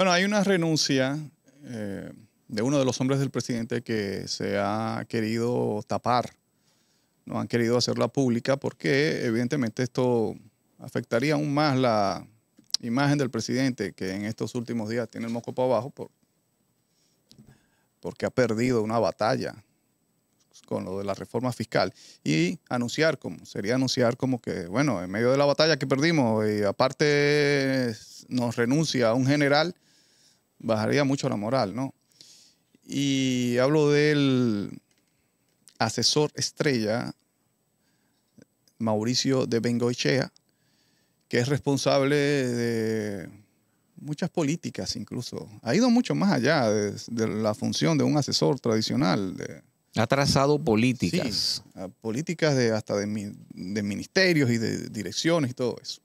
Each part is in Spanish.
Bueno, hay una renuncia eh, de uno de los hombres del presidente que se ha querido tapar. No han querido hacerla pública porque evidentemente esto afectaría aún más la imagen del presidente que en estos últimos días tiene el moco para abajo por, porque ha perdido una batalla con lo de la reforma fiscal y anunciar como sería anunciar como que bueno en medio de la batalla que perdimos y aparte nos renuncia a un general bajaría mucho la moral, ¿no? Y hablo del asesor estrella, Mauricio de Bengoichea, que es responsable de muchas políticas incluso. Ha ido mucho más allá de, la función de un asesor tradicional. ha trazado políticas. políticas de, hasta de ministerios y de direcciones y todo eso.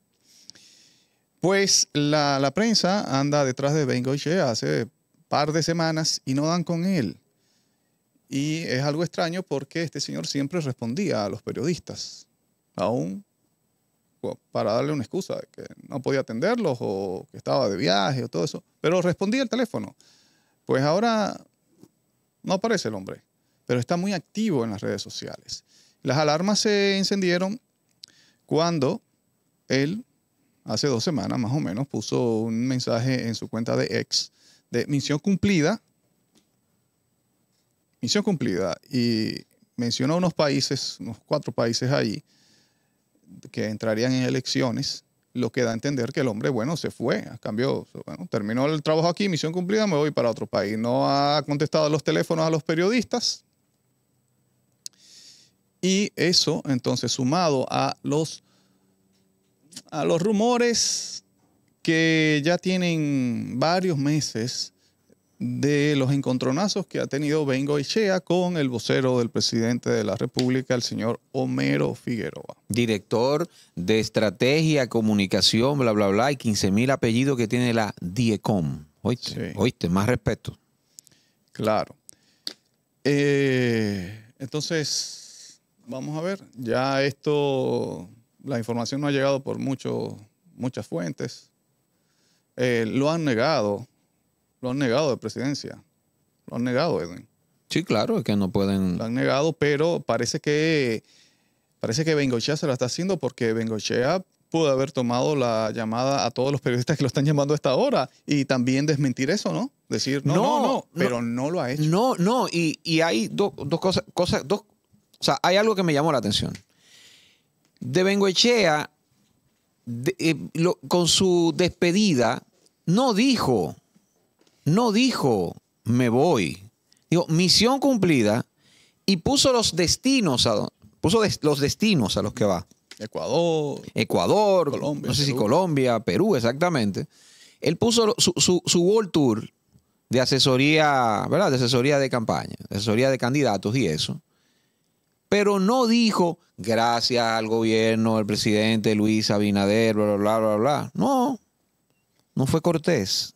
Pues la, prensa anda detrás de Ben Goiche hace par de semanas y no dan con él. Y es algo extraño porque este señor siempre respondía a los periodistas, aún para darle una excusa, que no podía atenderlos o que estaba de viaje o todo eso, pero respondía al teléfono. Pues ahora no aparece el hombre, pero está muy activo en las redes sociales. Las alarmas se encendieron cuando él hace dos semanas más o menos, puso un mensaje en su cuenta de ex de misión cumplida. Misión cumplida. Y mencionó unos países, unos cuatro países ahí, que entrarían en elecciones, lo que da a entender que el hombre, bueno, se fue, a cambio, bueno, terminó el trabajo aquí, misión cumplida, me voy para otro país. No ha contestado los teléfonos a los periodistas. Y eso, entonces, sumado a los a los rumores que ya tienen varios meses de los encontronazos que ha tenido Bengo Echea con el vocero del presidente de la República, el señor Homero Figueroa. Director de Estrategia, Comunicación, bla, bla, bla, y 15 mil apellidos que tiene la DIECOM. Oíste, oíste, más respeto. Claro. Eh, entonces, vamos a ver, ya esto la información no ha llegado por mucho, muchas fuentes. Eh, lo han negado, lo han negado de presidencia, lo han negado, Edwin. Sí, claro, es que no pueden. Lo han negado, pero parece que parece que Bengochea se lo está haciendo porque Bengochea pudo haber tomado la llamada a todos los periodistas que lo están llamando a esta hora y también desmentir eso, ¿no? Decir, no, no, no, pero no, lo ha hecho. No, no, y, hay dos cosas, cosas, dos, o sea, hay algo que me llamó la atención de Bengoechea, eh, con su despedida, no dijo, no dijo, me voy. Dijo, misión cumplida y puso los destinos a, puso los destinos a los que va. Ecuador. Ecuador, Colombia, no sé si Colombia, Perú, exactamente. Él puso su, su, su World Tour de asesoría, ¿verdad? De asesoría de campaña, de asesoría de candidatos y eso pero no dijo gracias al gobierno del presidente Luis Abinader, bla, bla, bla, bla. No, no fue Cortés.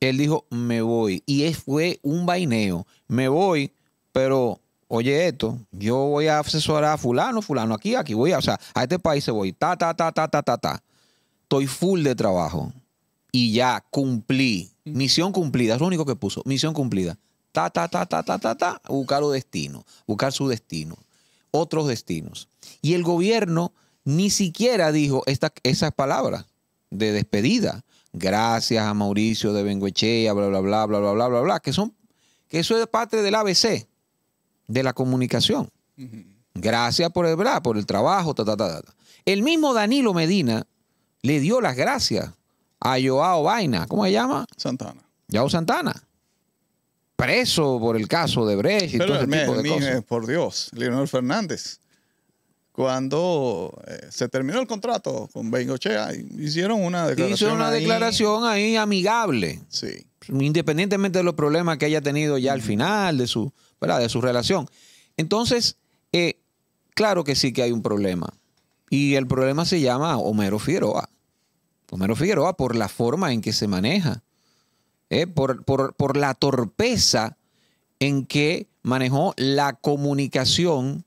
Él dijo, me voy. Y fue un vaineo. Me voy, pero oye esto, yo voy a asesorar a fulano, fulano, aquí, aquí voy, o sea, a este país se voy, ta, ta, ta, ta, ta, ta, ta. Estoy full de trabajo y ya cumplí. Mm. Misión cumplida, es lo único que puso, misión cumplida. Ta, ta, ta, ta, ta, buscar los destino, buscar su destino, otros destinos. Y el gobierno ni siquiera dijo esas palabras de despedida. Gracias a Mauricio de Benguechea, bla, bla, bla, bla, bla, bla, bla, bla, que son, que eso es parte del ABC, de la comunicación. Gracias por el, bla, por el trabajo, ta, ta, ta, ta. El mismo Danilo Medina le dio las gracias a Joao Vaina, ¿cómo se llama? Santana. Joao Santana preso por el caso de Brecht y todo ese tipo de Por Dios, Leonel Fernández. Cuando eh, se terminó el contrato con Bengochea, hicieron una declaración. Hicieron una declaración ahí amigable. Sí. Independientemente de los problemas que haya tenido ya al final de su, De su relación. Entonces, eh, claro que sí que hay un problema. Y el problema se llama Homero Figueroa. Homero Figueroa por la forma en que se maneja eh, por, por, la torpeza en que manejó la comunicación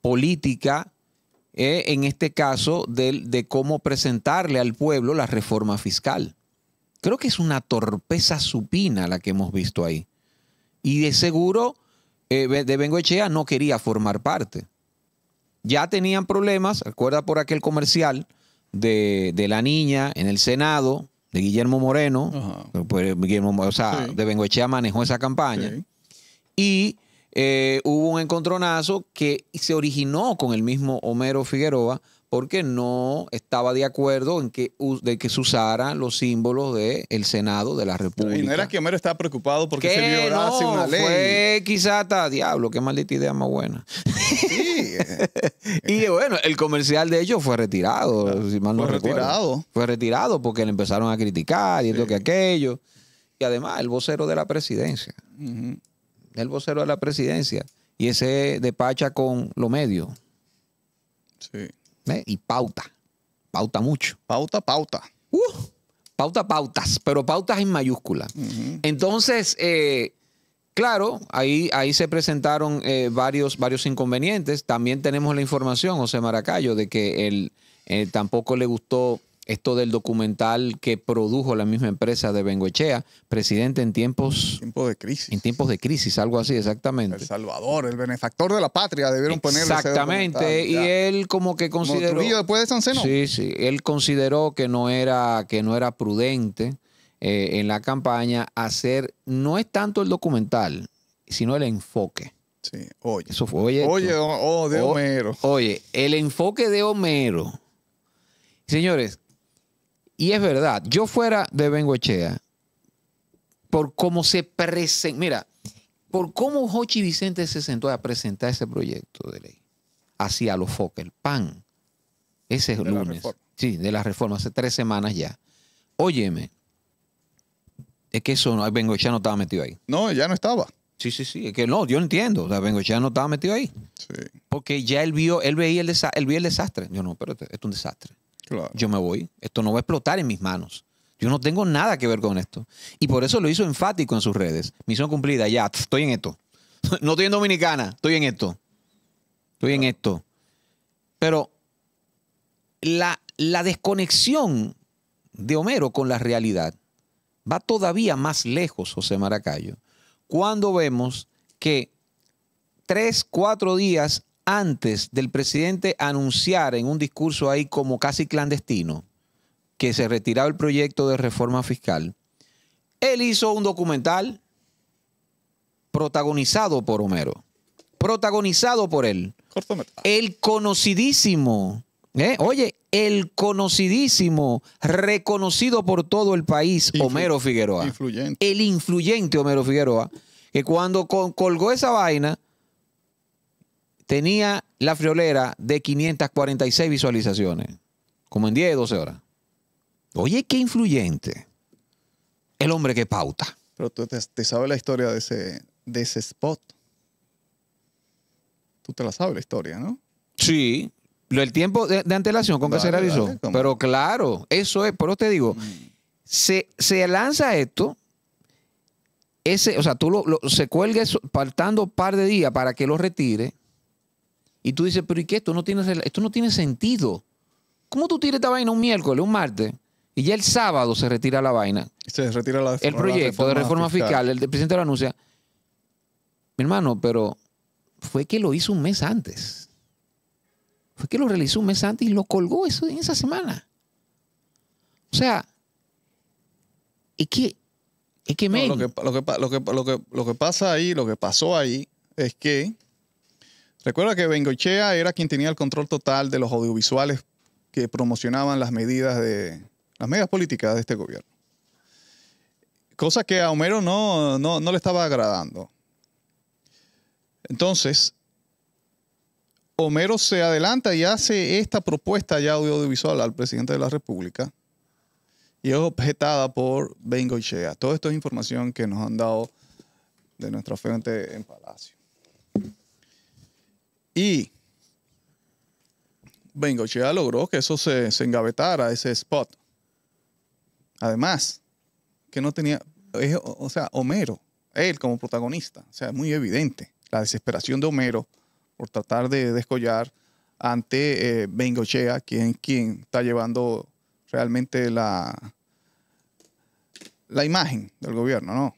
política, eh, en este caso, de, cómo presentarle al pueblo la reforma fiscal. Creo que es una torpeza supina la que hemos visto ahí. Y de seguro, eh, de Bengoechea no quería formar parte. Ya tenían problemas, acuerda por aquel comercial de, de la niña en el Senado, de Guillermo Moreno, o sea, de Bengochea manejó esa campaña. Y eh, hubo un encontronazo que se originó con el mismo Homero Figueroa, porque no estaba de acuerdo en que, de que se usaran los símbolos del Senado de la República. Y no era que Homero estaba preocupado porque se violase no, una ley. Fue quizá hasta diablo, qué maldita idea más buena. Sí. Eh. y bueno, el comercial de ellos fue retirado, ah, Fue retirado. Fue retirado porque le empezaron a criticar y que aquello. Y además, el vocero de la presidencia. El vocero de la presidencia. Y ese despacha con los medios. Sí. ¿eh? Y pauta. Pauta mucho. Pauta, pauta. Uh, pauta, pautas, pero pautas en mayúscula. Entonces, eh, claro, ahí, ahí se presentaron eh, varios, varios inconvenientes. También tenemos la información, José Maracayo, de que él tampoco le gustó esto del documental que produjo la misma empresa de Bengoechea, presidente en tiempos, tiempos de crisis. En tiempos de crisis, algo así, exactamente. El Salvador, el benefactor de la patria, debieron poner Exactamente, y él como que consideró. después de San Sí, sí, él consideró que no era, que no era prudente eh, en la campaña hacer, no es tanto el documental, sino el enfoque. Sí, oye. Eso fue, oye. Oye, oh, oh, de Homero. oye, el enfoque de Homero. Señores, y es verdad, yo fuera de Bengochea, por cómo se presenta, mira, por cómo Jochi Vicente se sentó a presentar ese proyecto de ley hacia los foques, el PAN, ese lunes, sí, de la reforma, hace tres semanas ya. Óyeme, es que eso, no, Bengoechea no estaba metido ahí. No, ya no estaba. Sí, sí, sí. Es que no, yo entiendo. O sea, Bengochea no estaba metido ahí. Sí. Porque ya él vio, él veía el, desa el desastre. Yo no, pero es un desastre yo me voy. Esto no va a explotar en mis manos. Yo no tengo nada que ver con esto. Y por eso lo hizo enfático en sus redes. Misión cumplida, ya, estoy en esto. No estoy en Dominicana, estoy en esto. Estoy en esto. Pero la, la desconexión de Homero con la realidad va todavía más lejos, José Maracayo, cuando vemos que tres, cuatro días antes del presidente anunciar en un discurso ahí como casi clandestino que se retiraba el proyecto de reforma fiscal, él hizo un documental protagonizado por Homero, protagonizado por él. El conocidísimo, ¿eh? oye, el conocidísimo, reconocido por todo el país, Homero Figueroa. El influyente Homero Figueroa, que cuando colgó esa vaina, tenía la friolera de 546 visualizaciones, como en 10, 12 horas. Oye, qué influyente. El hombre que pauta. Pero tú te, sabes la historia de ese, de ese spot. Tú te la sabes la historia, ¿no? Sí, el tiempo de, antelación con que se realizó. pero claro, eso es, pero te digo, mm. se, lanza esto, ese, o sea, tú lo, se cuelga faltando un par de días para que lo retire, y tú dices, pero ¿y qué? Esto no tiene, esto no tiene sentido. ¿Cómo tú tires esta vaina un miércoles, un martes? Y ya el sábado se retira la vaina. Se retira la El proyecto de reforma fiscal. el, presidente lo anuncia. Mi hermano, pero fue que lo hizo un mes antes. Fue que lo realizó un mes antes y lo colgó eso en esa semana. O sea, es que, es que, lo que pasa ahí, lo que pasó ahí, es que Recuerda que Bengochea era quien tenía el control total de los audiovisuales que promocionaban las medidas de las medidas políticas de este gobierno. Cosa que a Homero no, no, le estaba agradando. Entonces, Homero se adelanta y hace esta propuesta ya audiovisual al presidente de la República y es objetada por Bengochea. Todo esto es información que nos han dado de nuestra frente en Palacio. Y Bengochea logró que eso se, se engavetara, ese spot. Además, que no tenía, o sea, Homero, él como protagonista, o sea, es muy evidente la desesperación de Homero por tratar de descollar ante eh, Bengochea, quien, quien está llevando realmente la, la imagen del gobierno, ¿no?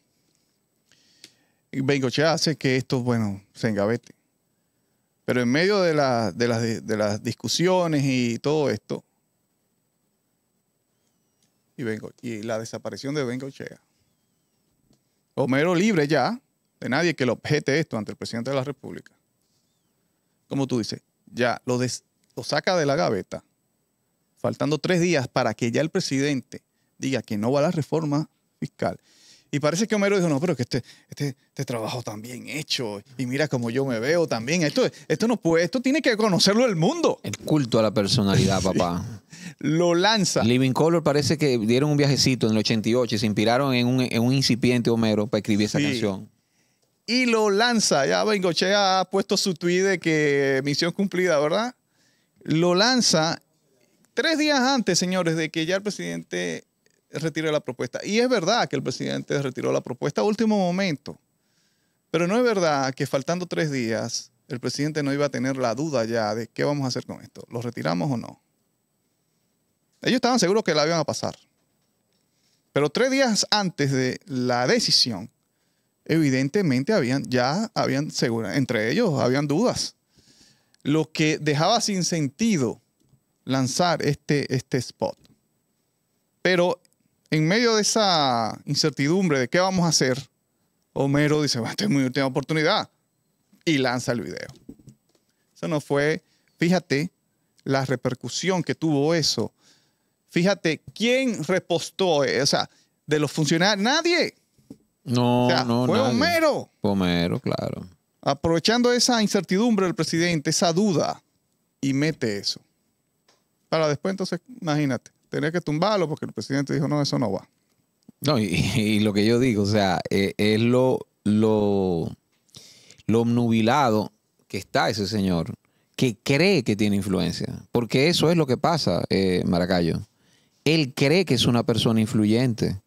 Y Bengochea hace que esto, bueno, se engavete. Pero en medio de, de, las, discusiones y todo esto, y, vengo y la desaparición de chea Homero libre ya de nadie que le objete esto ante el presidente de la República. Como tú dices, ya lo, lo saca de la gaveta, faltando tres días para que ya el presidente diga que no va a la reforma fiscal y parece que Homero dijo, no, pero que este, este, este, trabajo tan bien hecho, y mira cómo yo me veo también. Esto, esto, no puede, esto tiene que conocerlo el mundo. El culto a la personalidad, papá. Lo lanza. Living Color parece que dieron un viajecito en el 88 y se inspiraron en un, incipiente Homero para escribir esa canción. Y lo lanza. Ya Bengochea ha puesto su tweet de que misión cumplida, ¿verdad? Lo lanza tres días antes, señores, de que ya el presidente retire la propuesta. Y es verdad que el presidente retiró la propuesta a último momento, pero no es verdad que faltando tres días el presidente no iba a tener la duda ya de qué vamos a hacer con esto, ¿lo retiramos o no? Ellos estaban seguros que la iban a pasar. Pero tres días antes de la decisión, evidentemente habían, ya habían, segura, entre ellos habían dudas. Lo que dejaba sin sentido lanzar este, este spot. Pero en medio de esa incertidumbre de qué vamos a hacer, Homero dice, esta es mi última oportunidad. Y lanza el video. Eso no fue, fíjate la repercusión que tuvo eso. Fíjate quién repostó, eh, o sea, de los funcionarios, nadie. No, no, no, fue Homero. Homero, claro. Aprovechando esa incertidumbre del presidente, esa duda, y mete eso. Para después, entonces, imagínate tenía que tumbarlo porque el presidente dijo, no, eso no va. No, y, lo que yo digo, o sea, e, es lo, lo, obnubilado que está ese señor, que cree que tiene influencia, porque eso es lo que pasa, eh, Maracayo. Él cree que es una persona influyente.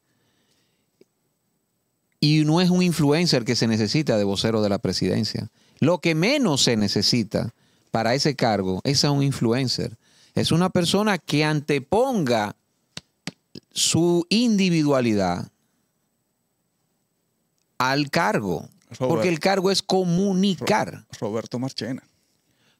Y no es un influencer que se necesita de vocero de la presidencia. Lo que menos se necesita para ese cargo es a un influencer es una persona que anteponga su individualidad al cargo, porque el cargo es comunicar. Roberto Marchena.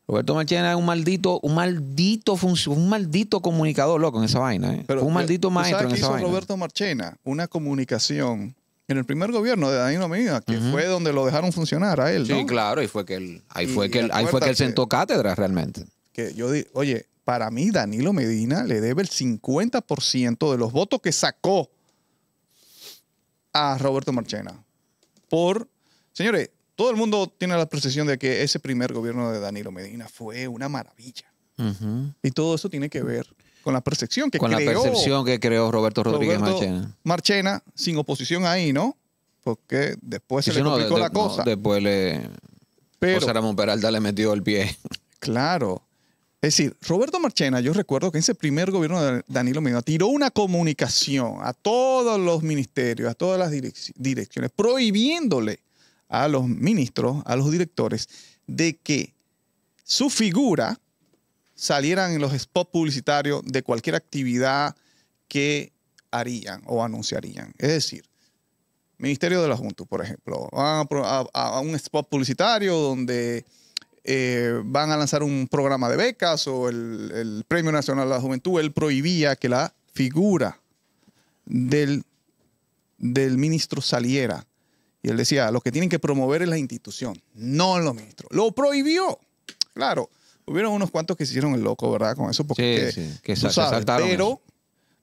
Roberto Marchena es un maldito, un maldito un maldito comunicador loco en esa vaina, eh. un eh, maldito maestro en esa hizo Roberto Marchena, una comunicación en el primer gobierno de Danilo Medina, que fue donde lo dejaron funcionar a él. Sí, claro, y fue que ahí fue que fue que él sentó cátedra realmente que yo digo, oye, para mí Danilo Medina le debe el 50% de los votos que sacó a Roberto Marchena. Por, señores, todo el mundo tiene la percepción de que ese primer gobierno de Danilo Medina fue una maravilla. Y todo eso tiene que ver con la percepción que con creó. la percepción que creó Roberto Rodríguez Marchena. sin oposición ahí, ¿no? Porque después se le complicó la cosa. después le... Pero, José Ramón Peralta le metió el pie. Claro. Es decir, Roberto Marchena, yo recuerdo que en ese primer gobierno de Danilo Medina tiró una comunicación a todos los ministerios, a todas las direcciones, prohibiéndole a los ministros, a los directores, de que su figura saliera en los spots publicitarios de cualquier actividad que harían o anunciarían. Es decir, Ministerio de la Junta, por ejemplo, a un spot publicitario donde eh, van a lanzar un programa de becas o el, Premio Nacional de la Juventud, él prohibía que la figura del, del ministro saliera. Y él decía, lo que tienen que promover es la institución, no los ministros. Lo prohibió. Claro, hubieron unos cuantos que se hicieron el loco, ¿verdad? Con eso, porque sí, pero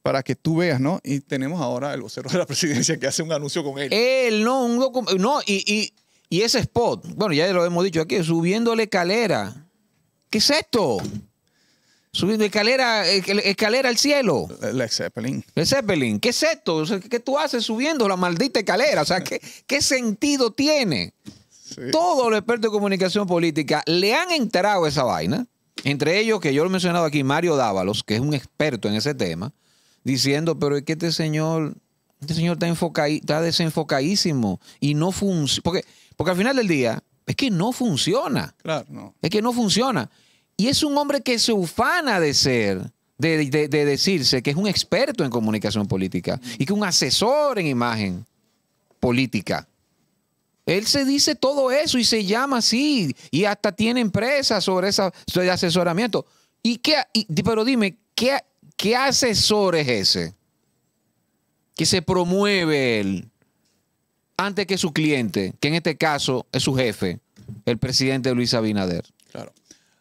para que tú veas, ¿no? Y tenemos ahora el vocero de la presidencia que hace un anuncio con él. Él, no, un no, y y ese spot, bueno, ya lo hemos dicho aquí, subiéndole escalera. ¿Qué es esto? Subiendo escalera, escalera al cielo. Le Zeppelin. Le Zeppelin. ¿Qué es esto? ¿Qué tú haces subiendo la maldita escalera? O sea, ¿qué, qué sentido tiene? Todos los expertos de comunicación política le han enterado esa vaina. Entre ellos, que yo lo he mencionado aquí, Mario Dávalos, que es un experto en ese tema, diciendo, pero es que este señor, este señor está, desenfocadísimo y no funciona. Porque porque al final del día, es que no funciona. Claro, Es que no funciona. Y es un hombre que se ufana de ser, de, decirse que es un experto en comunicación política y que un asesor en imagen política. Él se dice todo eso y se llama así y hasta tiene empresas sobre esa asesoramiento. ¿Y pero dime, ¿qué, ¿qué asesor es ese? Que se promueve él antes que su cliente, que en este caso es su jefe, el presidente Luis Abinader. Claro.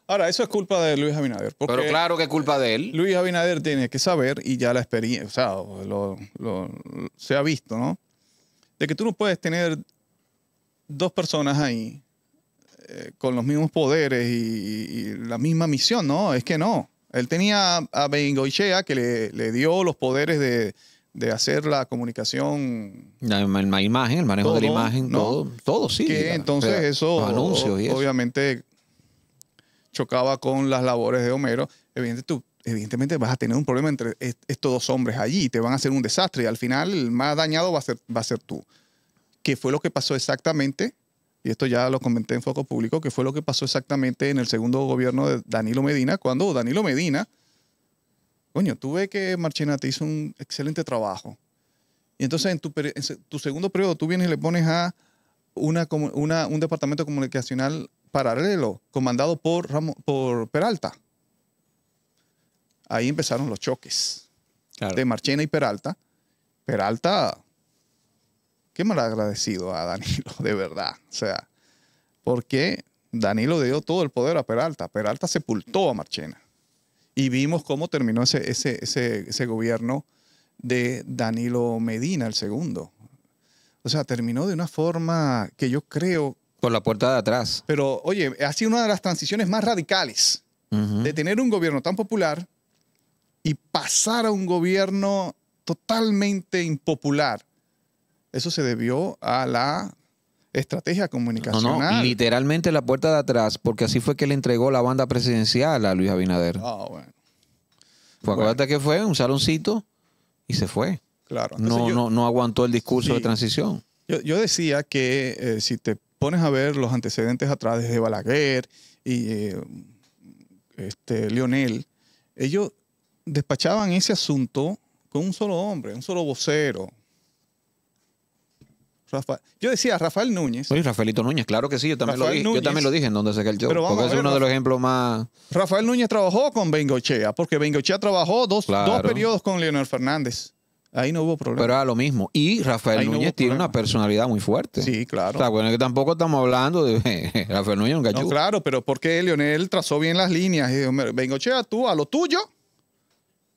Ahora, eso es culpa de Luis Abinader. Pero claro que es culpa de él. Luis Abinader tiene que saber, y ya la experiencia, o sea, lo, se ha visto, ¿no? De que tú no puedes tener dos personas ahí eh, con los mismos poderes y, la misma misión, ¿no? Es que no. Él tenía a Bengoichea que le dio los poderes de, de hacer la comunicación. La, imagen, el manejo de la imagen, todo, todo sí. entonces eso, obviamente chocaba con las labores de Homero. Evidentemente, tú, vas a tener un problema entre estos dos hombres allí, te van a hacer un desastre y al final el más dañado va a ser, va a ser tú. ¿Qué fue lo que pasó exactamente? Y esto ya lo comenté en Foco Público, ¿qué fue lo que pasó exactamente en el segundo gobierno de Danilo Medina, cuando Danilo Medina coño, tú ves que te hizo un excelente trabajo. Y entonces en tu, segundo periodo tú vienes y le pones a una, un departamento comunicacional paralelo, comandado por, por Peralta. Ahí empezaron los choques de Marchena y Peralta. Peralta, qué mal agradecido a ah, Danilo, de verdad. O sea, porque Danilo dio todo el poder a Peralta. Peralta sepultó a Marchena. Y vimos cómo terminó ese, ese, ese, gobierno de Danilo Medina, el segundo. O sea, terminó de una forma que yo creo... Por la puerta de atrás. Pero, oye, ha sido una de las transiciones más radicales de tener un gobierno tan popular y pasar a un gobierno totalmente impopular. Eso se debió a la estrategia comunicacional. No, no, literalmente la puerta de atrás, porque así fue que le entregó la banda presidencial a Luis Abinader. Ah, bueno. Pues acuérdate que fue un saloncito y se fue. Claro. no, no, aguantó el discurso de transición. Yo, decía que eh, si te pones a ver los antecedentes atrás de Balaguer y eh, este, Lionel, este, ellos despachaban ese asunto con un solo hombre, un solo vocero, yo decía Rafael Núñez. Oye, Rafaelito Núñez, claro que sí, yo también, lo dije, yo también lo dije en donde saqué el show, porque es uno de los ejemplos más... Rafael Núñez trabajó con Bengochea, porque Bengochea trabajó dos, periodos con Leonel Fernández. Ahí no hubo problema. Pero era lo mismo. Y Rafael Núñez tiene una personalidad muy fuerte. Sí, claro. O bueno, que tampoco estamos hablando de Rafael Núñez un No, claro, pero porque Leonel trazó bien las líneas. Y Bengochea, tú a lo tuyo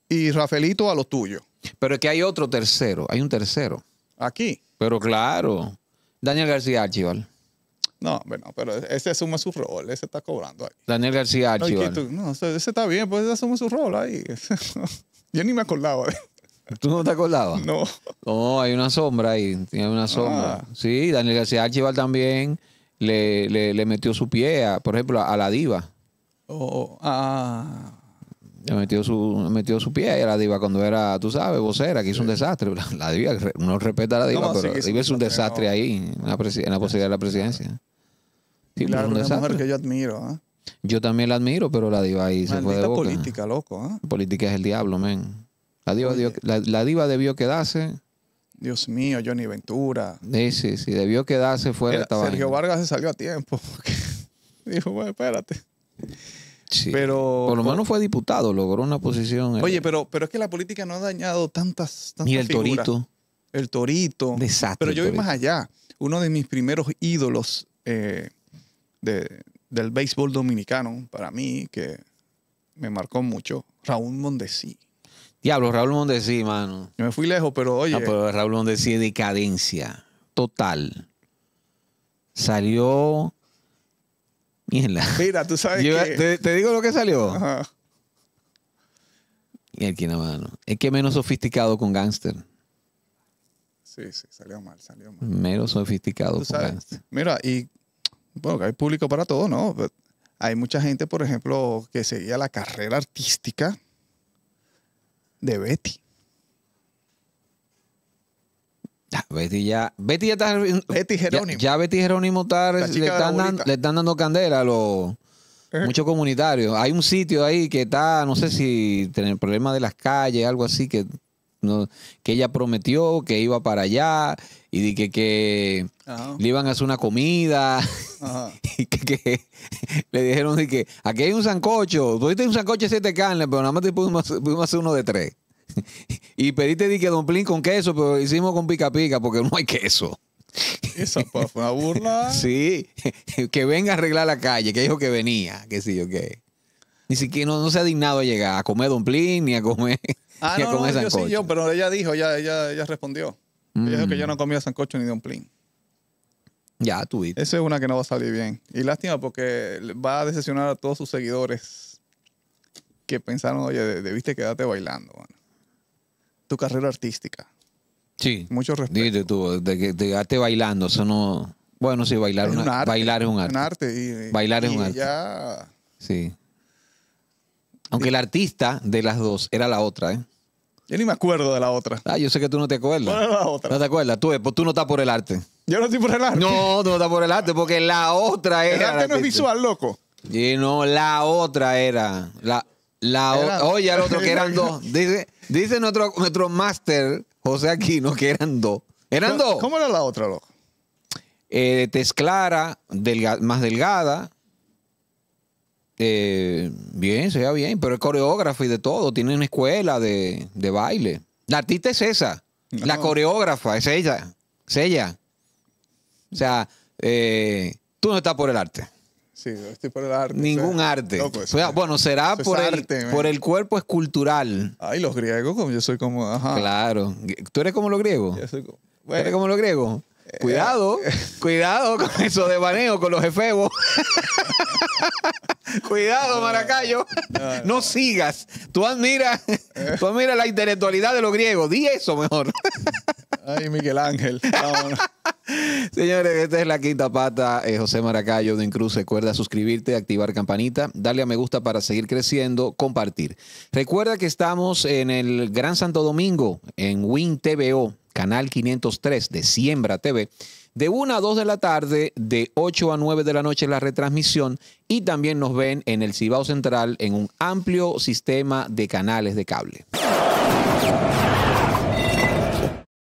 y Rafaelito a lo tuyo. Pero es que hay otro tercero, hay un tercero. Aquí. Pero claro. Daniel García Archival. No, bueno, pero e-, ese asume su rol, ese está cobrando ahí. Daniel García Archival. No, ese está bien, pues ese asume su rol ahí. Yo ni me acordaba de ¿Tú no te acordabas? No. No, hay una sombra ahí, tiene una ah. sombra. Sí, Daniel García Archival también le, le, metió su pie, a, por ejemplo, a, la diva. Oh, oh ah metió su, metió su pie a la diva cuando era, tú sabes, vocera, que hizo un desastre. La, diva, uno respeta a la diva, pero la diva es un desastre ahí, en la, posibilidad de la presidencia. mujer que yo admiro. ¿ah? Yo también la admiro, pero la diva ahí se fue de boca. política, loco. ¿ah? Política es el diablo, men. La diva, la, diva debió quedarse. Dios mío, Johnny Ventura. Sí, sí, debió quedarse fuera de Sergio Vargas se salió a tiempo. dijo, bueno, espérate. Pero, Por lo menos fue diputado, logró una posición. Oye, pero, pero es que la política no ha dañado tantas. tantas Ni el torito. El torito. Pero yo voy más allá. Uno de mis primeros ídolos eh, del béisbol dominicano, para mí, que me marcó mucho, Raúl Mondesí. Diablo, Raúl Mondesí, mano. Yo me fui lejos, pero oye. Raúl Mondesí, decadencia total. Salió Mira, tú sabes que... ¿te, digo lo que salió. Y aquí que no, mano. Es que menos sofisticado con Gangster. Sí, sí, salió mal, salió mal. Menos sofisticado con Mira, y bueno, hay público para todo, ¿no? hay mucha gente, por ejemplo, que seguía la carrera artística de Betty. Betty ya. Betty ya está. Betty Jerónimo. Ya, Betty Jerónimo está, le, están dando candela a los. Eh. Muchos comunitarios. Hay un sitio ahí que está, no sé si tiene el problema de las calles, algo así, que, que ella prometió que iba para allá y que, le iban a hacer una comida. Y que, le dijeron que aquí hay un sancocho. Tuviste un sancocho de siete carnes, pero nada más te pudimos hacer uno de tres y pediste di que domplín con queso, pero hicimos con pica pica porque no hay queso. Esa fue una burla. sí, que venga a arreglar la calle, que dijo que venía, que sí, yo que Ni siquiera no, se ha dignado a llegar a comer Don ni ni a comer ah, no, yo sí, yo, pero ella dijo, ella, ella, respondió. Ella dijo que mm. yo no comía sancocho ni domplín. Ya, tuviste Esa es una que no va a salir bien. Y lástima porque va a decepcionar a todos sus seguidores que pensaron, oye, debiste quedarte bailando. Bueno tu carrera artística. Sí. Mucho respeto. Dile tú, de que te bailando, eso no. Bueno, sí, bailar, es un arte, bailar es un arte. bailar es un arte. Ya... Sí. Aunque el artista de las dos era la otra, ¿eh? Yo ni me acuerdo de la otra. Ah, yo sé que tú no te acuerdas. No era la otra? No te acuerdas. Tú, pues, tú no estás por el arte. Yo no estoy por el arte. No, tú no estás por el arte porque la otra era. El arte no es visual, loco. Y no, la otra era. La, la oye, al otro que eran dos. Dice, nuestro, nuestro máster, José Aquino, que eran dos. ¿Eran dos? ¿Cómo era la otra, loco? Eh, tez clara, más delgada. Eh, bien, se ve bien, pero es coreógrafa y de todo. Tiene una escuela de, baile. La artista es esa. La coreógrafa es ella. Es ella. O sea, eh, tú no estás por el arte. Sí, estoy por el arte. Ningún arte. bueno, será por, el, por el cuerpo escultural. Ay, los griegos, como yo soy como. Claro. ¿Tú eres como los griegos? Yo soy como. eres como los griegos? Eh, cuidado, eh. cuidado con eso de baneo, con los efebos. cuidado, Maracayo. No sigas. Tú admiras, eh. tú admiras la intelectualidad de los griegos. Di eso mejor. Ay, Miguel Ángel. Señores, esta es la quinta pata. Eh, José Maracayo de Incruz. Recuerda suscribirte, activar campanita, darle a me gusta para seguir creciendo, compartir. Recuerda que estamos en el Gran Santo Domingo, en Win TVO, canal 503 de Siembra TV. De 1 a 2 de la tarde, de 8 a 9 de la noche la retransmisión y también nos ven en el Cibao Central en un amplio sistema de canales de cable.